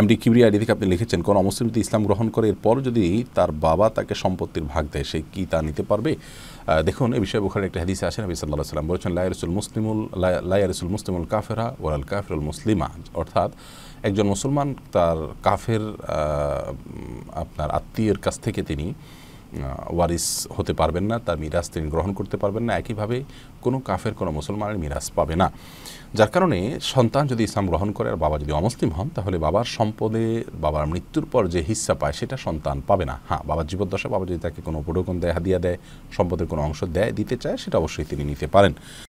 MD Kibria এদিকে আপনি লিখেছেন কোন অমুসলিম যদি ইসলাম গ্রহণ করে এরপর যদি তার বাবা তাকে সম্পত্তির ভাগ দেয় সে কি তা নিতে পারবে দেখুন এ বিষয়ে ওখানে একটা হাদিসে আসেন নবী সাল্লাহ সাল্লাম বলেছেন লাইয়ারসুল মুসলিমুল লাইয়ারসুল মুসলিমুল কাফেরা ওয়াল কাফেরুল মুসলিমা অর্থাৎ একজন মুসলমান তার কাফের আপনার আত্মীয়ের কাছ থেকে তিনি ওয়ারিস হতে পারবেন না তার মিরাজ তিনি গ্রহণ করতে পারবেন না একইভাবে কোনো কাফের কোনো মুসলমানের মিরাজ পাবে না যার কারণে সন্তান যদি ইসলাম গ্রহণ করে আর বাবা যদি অমুসলিম হন তাহলে বাবার সম্পদে বাবার মৃত্যুর পর যে হিস্সা পায় সেটা সন্তান পাবে না হ্যাঁ বাবার জীবদ্দশায় বাবা যদি তাকে কোনো উপঢৌকন দেয় হাদিয়া দেয় সম্পদের কোনো অংশ দেয় দিতে চায় সেটা অবশ্যই তিনি নিতে পারেন